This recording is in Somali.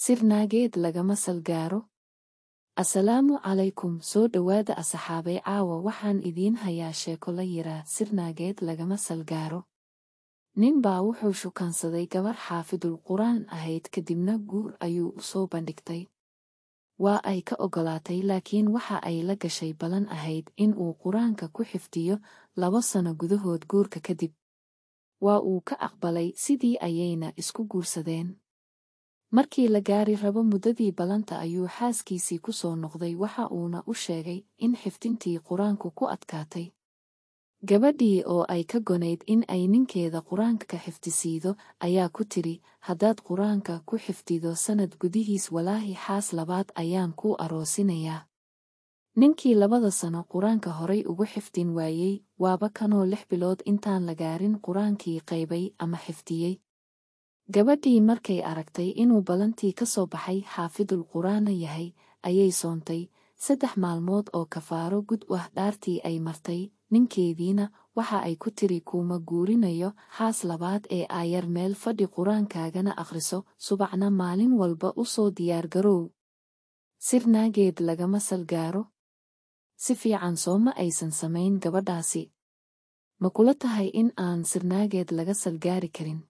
sirnaageed lagama salgaaro asalaamu calaykum soo dhowaada asaxaabay caawa waxaan idiin hayaa sheeko la yiraa sirnaageed lagama salgaaro nin baa wuxuu shukansaday gabar xaafidul qur'aan ahayd kadibna guur ayuu u soo bandhigtay waa ay ka ogolaatay laakiin waxa ay la gashay balan ahayd in uu qur-aanka ku xifdiyo labo sano gudahood guurka kadib waa uu ka aqbalay sidii ayayna isku guursadeen markii la gaari rabo muddadii ballanta ayuu xaaskiisii ku soo noqday waxa uuna u sheegay in xiftintii qur-aanku ku adkaatay gabadhii oo ay ka gonayd in ay ninkeeda qur-aanka xifdisiido ayaa ku tidhi haddaad qur-aanka ku xifdido sannad gudihiis walaahi xaas labaad ayaan ku aroosinayaa ninkii labada sano qur-aanka horay ugu xifdin waayey waaba kanoo lix bilood intaan la gaarin qur-aankii qaybay ama xifdiyey gabadhii markay aragtay inuu balantii ka soo baxay xaafidul quraana yahay ayay soontay saddex maalmood oo kafaaro gud wah dhaartii ay martay ninkeediina waxa ay ku tiri kuuma guurinayo xaas labaad ee aayar meel fadhi qur-aankaagana akhriso subacna maalin walba u soo diyaargaroow sirnaageed lagama salgaaro si fiican soo ma aysan samayn gabadhaasi ma kula tahay in aan sirnaageed laga salgaari karin